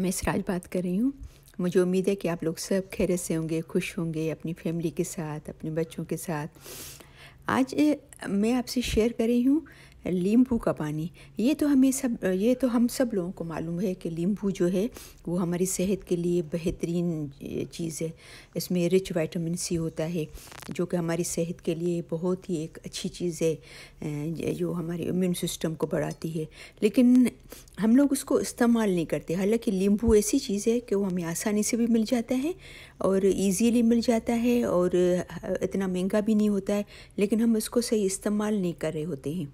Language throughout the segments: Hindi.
मैं इसराज बात कर रही हूँ मुझे उम्मीद है कि आप लोग सब खैर से होंगे खुश होंगे अपनी फैमिली के साथ अपने बच्चों के साथ आज मैं आपसे शेयर कर रही हूँ लींबू का पानी ये तो हमें सब ये तो हम सब लोगों को मालूम है कि लींबू जो है वो हमारी सेहत के लिए बेहतरीन चीज़ है इसमें रिच विटामिन सी होता है जो कि हमारी सेहत के लिए बहुत ही एक अच्छी चीज़ है जो हमारे इम्यून सिस्टम को बढ़ाती है लेकिन हम लोग उसको इस्तेमाल नहीं करते हालांकि लींबू ऐसी चीज़ है कि वो हमें आसानी से भी मिल जाता है और ईज़ीली मिल जाता है और इतना महंगा भी नहीं होता है लेकिन हम उसको सही इस्तेमाल नहीं कर रहे होते हैं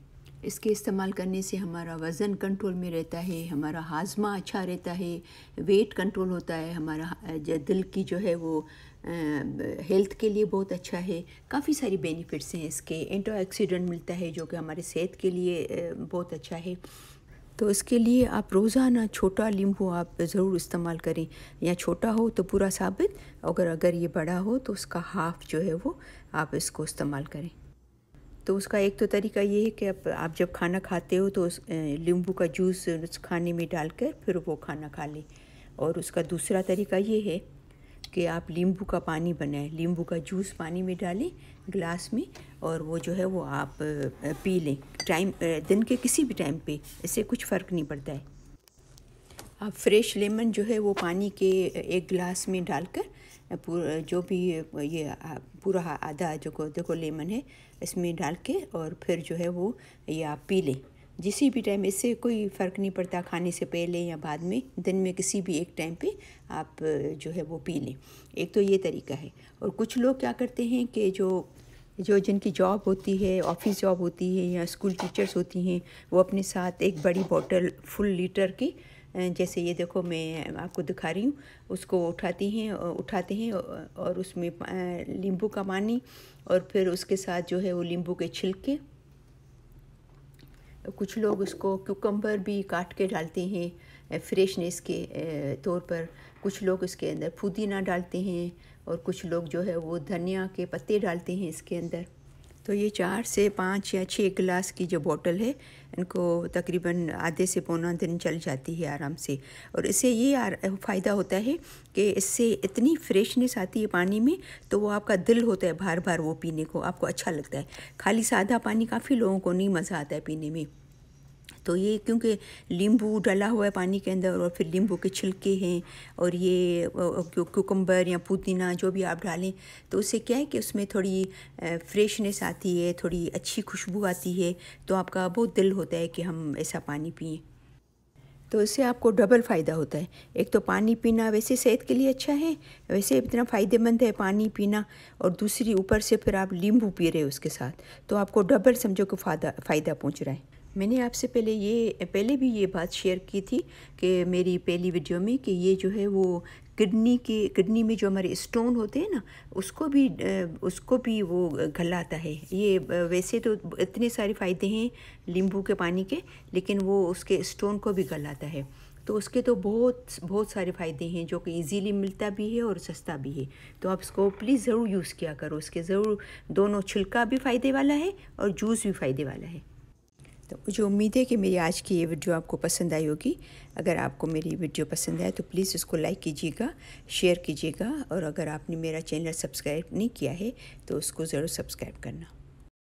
इसके इस्तेमाल करने से हमारा वज़न कंट्रोल में रहता है हमारा हाजमा अच्छा रहता है वेट कंट्रोल होता है हमारा दिल की जो है वो हेल्थ के लिए बहुत अच्छा है काफ़ी सारी बेनिफिट्स हैं इसके एंटीऑक्सीडेंट मिलता है जो कि हमारे सेहत के लिए बहुत अच्छा है तो इसके लिए आप रोज़ाना छोटा लींबू आप ज़रूर इस्तेमाल करें या छोटा हो तो पूरा साबित अगर अगर ये बड़ा हो तो उसका हाफ़ जो है वो आप इसको इस्तेमाल करें तो उसका एक तो तरीका ये है कि आप, आप जब खाना खाते हो तो उस नींबू का जूस उस खाने में डालकर फिर वो खाना खा लें और उसका दूसरा तरीका ये है कि आप नींबू का पानी बनाएं नींबू का जूस पानी में डालें ग्लास में और वो जो है वो आप पी लें टाइम दिन के किसी भी टाइम पे इससे कुछ फ़र्क नहीं पड़ता है आप फ्रेश लेमन जो है वो पानी के एक गिलास में डालकर पूरा जो भी ये पूरा आधा जो को देखो लेमन है इसमें डाल के और फिर जो है वो ये आप पी लें जिस भी टाइम इससे कोई फ़र्क नहीं पड़ता खाने से पहले या बाद में दिन में किसी भी एक टाइम पे आप जो है वो पी लें एक तो ये तरीका है और कुछ लोग क्या करते हैं कि जो जो जिनकी जॉब होती है ऑफिस जॉब होती है या स्कूल टीचर्स होती हैं वो अपने साथ एक बड़ी बॉटल फुल लीटर की जैसे ये देखो मैं आपको दिखा रही हूँ उसको उठाती हैं उठाते हैं और उसमें नींबू का पानी और फिर उसके साथ जो है वो नींबू के छिलके कुछ लोग उसको क्यूकम्बर भी काट के डालते हैं फ्रेशनेस के तौर पर कुछ लोग उसके अंदर पुदीना डालते हैं और कुछ लोग जो है वो धनिया के पत्ते डालते हैं इसके अंदर तो ये चार से पाँच या छः गिलास की जो बोतल है इनको तकरीबन आधे से पौना दिन चल जाती है आराम से और इससे ये फ़ायदा होता है कि इससे इतनी फ्रेशनेस आती है पानी में तो वो आपका दिल होता है बार बार वो पीने को आपको अच्छा लगता है खाली सादा पानी काफ़ी लोगों को नहीं मज़ा आता है पीने में तो ये क्योंकि नींबू डाला हुआ है पानी के अंदर और फिर नींबू के छिलके हैं और ये क्यूकम्बर या पुदीना जो भी आप डालें तो उससे क्या है कि उसमें थोड़ी फ्रेशनेस आती है थोड़ी अच्छी खुशबू आती है तो आपका बहुत दिल होता है कि हम ऐसा पानी पिए तो इससे आपको डबल फ़ायदा होता है एक तो पानी पीना वैसे सेहत के लिए अच्छा है वैसे इतना फ़ायदेमंद है पानी पीना और दूसरी ऊपर से फिर आप नींबू पी रहे हो उसके साथ तो आपको डबल समझो कि फ़ायदा फ़ायदा पहुँच रहा है मैंने आपसे पहले ये पहले भी ये बात शेयर की थी कि मेरी पहली वीडियो में कि ये जो है वो किडनी के किडनी में जो हमारे स्टोन होते हैं ना उसको भी उसको भी वो घलाता है ये वैसे तो इतने सारे फ़ायदे हैं नींबू के पानी के लेकिन वो उसके स्टोन को भी घलाता है तो उसके तो बहुत बहुत सारे फ़ायदे हैं जो कि इजीली मिलता भी है और सस्ता भी है तो आप इसको प्लीज़ ज़रूर यूज़ किया करो उसके ज़रूर दोनों छिलका भी फ़ायदे वाला है और जूस भी फ़ायदे वाला है तो मुझे उम्मीद है कि मेरी आज की ये वीडियो आपको पसंद आई होगी अगर आपको मेरी वीडियो पसंद आए तो प्लीज़ इसको लाइक कीजिएगा शेयर कीजिएगा और अगर आपने मेरा चैनल सब्सक्राइब नहीं किया है तो उसको ज़रूर सब्सक्राइब करना